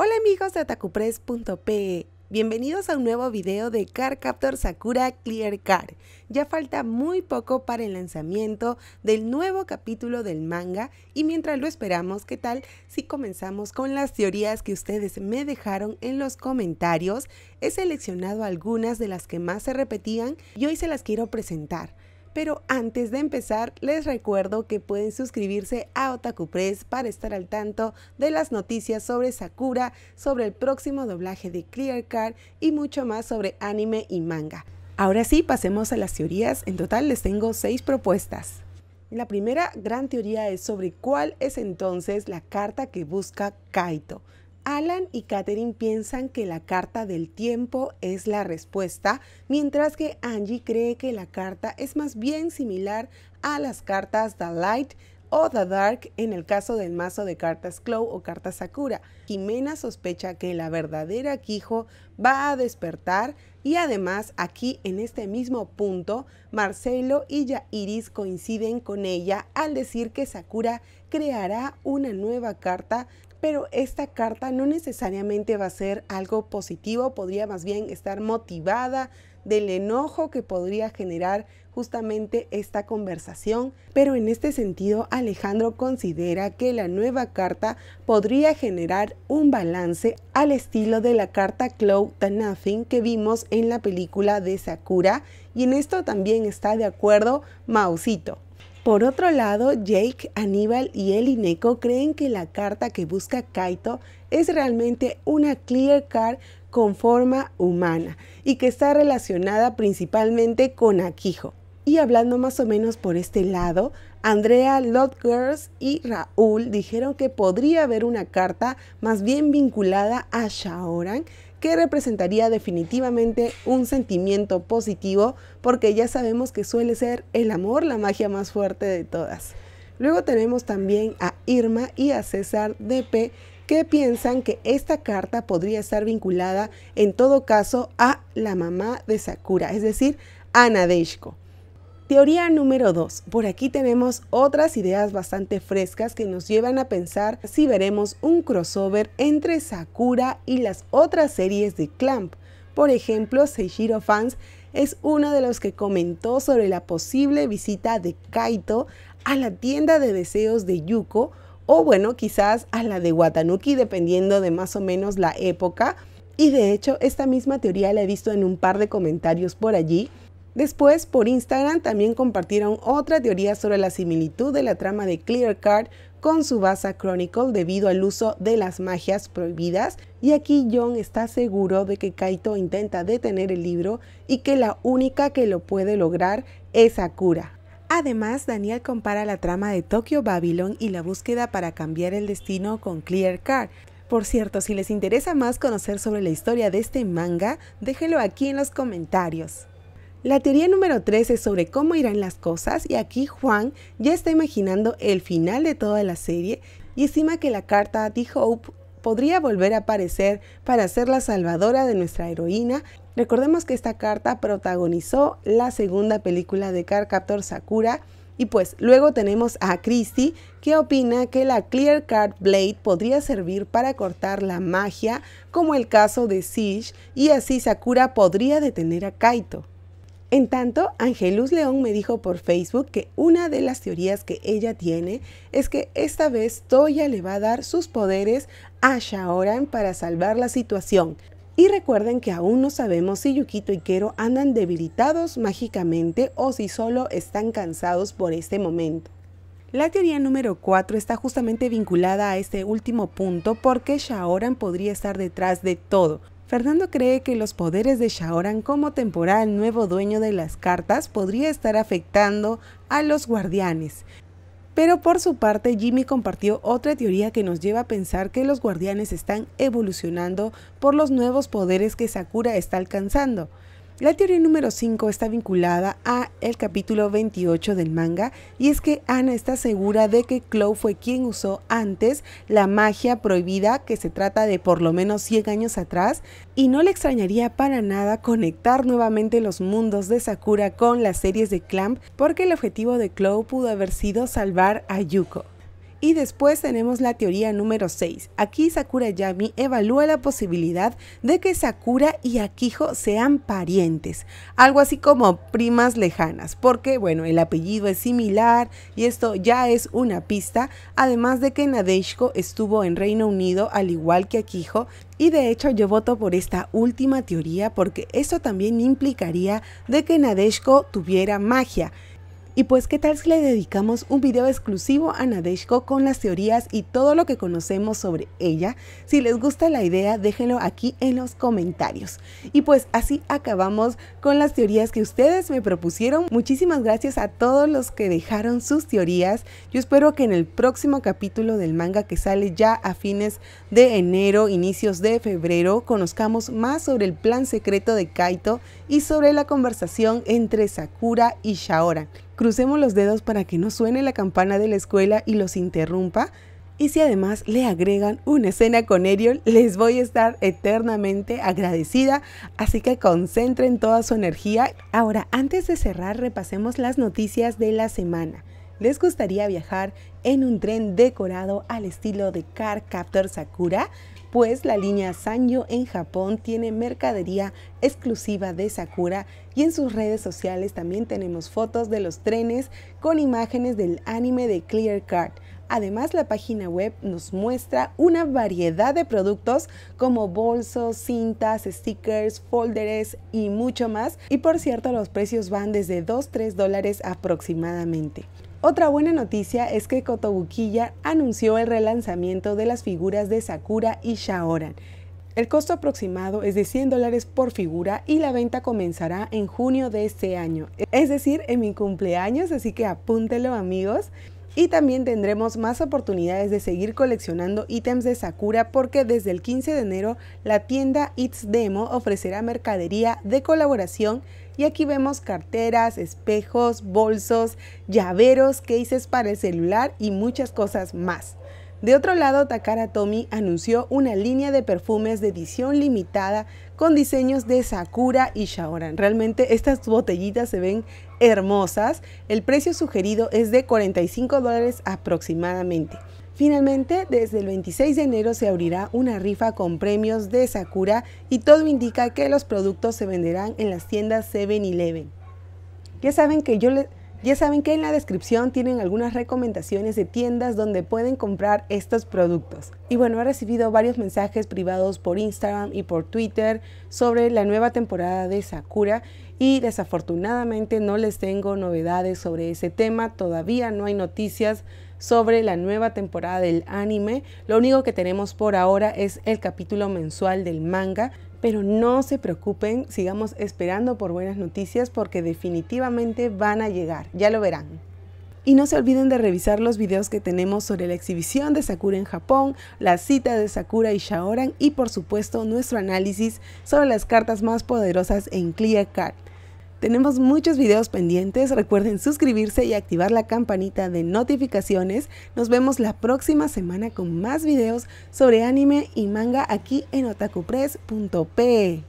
Hola amigos de atacupress.pe, bienvenidos a un nuevo video de Car Captor Sakura Clear Car. Ya falta muy poco para el lanzamiento del nuevo capítulo del manga y mientras lo esperamos, ¿qué tal si comenzamos con las teorías que ustedes me dejaron en los comentarios? He seleccionado algunas de las que más se repetían y hoy se las quiero presentar. Pero antes de empezar, les recuerdo que pueden suscribirse a Otaku Press para estar al tanto de las noticias sobre Sakura, sobre el próximo doblaje de Clear Card y mucho más sobre anime y manga. Ahora sí, pasemos a las teorías. En total les tengo seis propuestas. La primera gran teoría es sobre cuál es entonces la carta que busca Kaito. Alan y Katherine piensan que la carta del tiempo es la respuesta, mientras que Angie cree que la carta es más bien similar a las cartas The Light o The Dark en el caso del mazo de cartas Clow o cartas Sakura. Jimena sospecha que la verdadera Quijo va a despertar y además aquí en este mismo punto Marcelo y Yairis coinciden con ella al decir que Sakura creará una nueva carta pero esta carta no necesariamente va a ser algo positivo, podría más bien estar motivada del enojo que podría generar justamente esta conversación, pero en este sentido Alejandro considera que la nueva carta podría generar un balance al estilo de la carta Cloud to Nothing que vimos en la película de Sakura y en esto también está de acuerdo Mausito. Por otro lado, Jake, Aníbal y el creen que la carta que busca Kaito es realmente una clear card con forma humana y que está relacionada principalmente con Akijo. Y hablando más o menos por este lado, Andrea Lodgers y Raúl dijeron que podría haber una carta más bien vinculada a Shaoran que representaría definitivamente un sentimiento positivo porque ya sabemos que suele ser el amor la magia más fuerte de todas. Luego tenemos también a Irma y a César DP que piensan que esta carta podría estar vinculada en todo caso a la mamá de Sakura, es decir, a Nadeshko. Teoría número 2. Por aquí tenemos otras ideas bastante frescas que nos llevan a pensar si veremos un crossover entre Sakura y las otras series de Clamp. Por ejemplo, Seishiro Fans es uno de los que comentó sobre la posible visita de Kaito a la tienda de deseos de Yuko o bueno, quizás a la de Watanuki dependiendo de más o menos la época. Y de hecho, esta misma teoría la he visto en un par de comentarios por allí Después, por Instagram también compartieron otra teoría sobre la similitud de la trama de Clear Card con Subasa Chronicle debido al uso de las magias prohibidas y aquí John está seguro de que Kaito intenta detener el libro y que la única que lo puede lograr es Akura. Además, Daniel compara la trama de Tokyo Babylon y la búsqueda para cambiar el destino con Clear Card. Por cierto, si les interesa más conocer sobre la historia de este manga, déjenlo aquí en los comentarios. La teoría número 3 es sobre cómo irán las cosas y aquí Juan ya está imaginando el final de toda la serie y estima que la carta de Hope podría volver a aparecer para ser la salvadora de nuestra heroína. Recordemos que esta carta protagonizó la segunda película de Cardcaptor Sakura y pues luego tenemos a Christy que opina que la Clear Card Blade podría servir para cortar la magia como el caso de Siege y así Sakura podría detener a Kaito. En tanto, Angelus León me dijo por Facebook que una de las teorías que ella tiene es que esta vez Toya le va a dar sus poderes a Shaoran para salvar la situación. Y recuerden que aún no sabemos si Yukito y Kero andan debilitados mágicamente o si solo están cansados por este momento. La teoría número 4 está justamente vinculada a este último punto porque Shaoran podría estar detrás de todo, Fernando cree que los poderes de Shaoran como temporal nuevo dueño de las cartas podría estar afectando a los guardianes. Pero por su parte, Jimmy compartió otra teoría que nos lleva a pensar que los guardianes están evolucionando por los nuevos poderes que Sakura está alcanzando. La teoría número 5 está vinculada a el capítulo 28 del manga y es que Ana está segura de que Chloe fue quien usó antes la magia prohibida que se trata de por lo menos 100 años atrás y no le extrañaría para nada conectar nuevamente los mundos de Sakura con las series de Clamp porque el objetivo de Chloe pudo haber sido salvar a Yuko. Y después tenemos la teoría número 6. Aquí Sakura Yami evalúa la posibilidad de que Sakura y Akijo sean parientes, algo así como primas lejanas, porque bueno, el apellido es similar y esto ya es una pista, además de que Nadeshiko estuvo en Reino Unido al igual que Akijo, y de hecho yo voto por esta última teoría porque eso también implicaría de que Nadeshiko tuviera magia, y pues qué tal si le dedicamos un video exclusivo a Nadeshko con las teorías y todo lo que conocemos sobre ella. Si les gusta la idea, déjenlo aquí en los comentarios. Y pues así acabamos con las teorías que ustedes me propusieron. Muchísimas gracias a todos los que dejaron sus teorías. Yo espero que en el próximo capítulo del manga que sale ya a fines de enero, inicios de febrero, conozcamos más sobre el plan secreto de Kaito y sobre la conversación entre Sakura y Shaora. Crucemos los dedos para que no suene la campana de la escuela y los interrumpa. Y si además le agregan una escena con Eriol, les voy a estar eternamente agradecida. Así que concentren toda su energía. Ahora, antes de cerrar, repasemos las noticias de la semana. ¿Les gustaría viajar en un tren decorado al estilo de Car Captor Sakura? pues la línea Sanyo en Japón tiene mercadería exclusiva de Sakura y en sus redes sociales también tenemos fotos de los trenes con imágenes del anime de Clear Card. Además, la página web nos muestra una variedad de productos como bolsos, cintas, stickers, folders y mucho más. Y por cierto, los precios van desde 2-3 dólares aproximadamente. Otra buena noticia es que Cotobuquilla anunció el relanzamiento de las figuras de Sakura y Shaoran. El costo aproximado es de 100 dólares por figura y la venta comenzará en junio de este año, es decir, en mi cumpleaños, así que apúntelo amigos. Y también tendremos más oportunidades de seguir coleccionando ítems de Sakura porque desde el 15 de enero la tienda It's Demo ofrecerá mercadería de colaboración y aquí vemos carteras, espejos, bolsos, llaveros, cases para el celular y muchas cosas más. De otro lado, Takara Tomy anunció una línea de perfumes de edición limitada con diseños de Sakura y Shaoran. Realmente estas botellitas se ven hermosas, el precio sugerido es de 45 dólares aproximadamente. Finalmente, desde el 26 de enero se abrirá una rifa con premios de Sakura y todo indica que los productos se venderán en las tiendas 7-Eleven. Ya saben que yo les ya saben que en la descripción tienen algunas recomendaciones de tiendas donde pueden comprar estos productos. Y bueno, he recibido varios mensajes privados por Instagram y por Twitter sobre la nueva temporada de Sakura y desafortunadamente no les tengo novedades sobre ese tema, todavía no hay noticias sobre la nueva temporada del anime. Lo único que tenemos por ahora es el capítulo mensual del manga, pero no se preocupen, sigamos esperando por buenas noticias porque definitivamente van a llegar, ya lo verán. Y no se olviden de revisar los videos que tenemos sobre la exhibición de Sakura en Japón, la cita de Sakura y Shaoran y por supuesto nuestro análisis sobre las cartas más poderosas en Clear Card. Tenemos muchos videos pendientes, recuerden suscribirse y activar la campanita de notificaciones. Nos vemos la próxima semana con más videos sobre anime y manga aquí en otakupress.pe.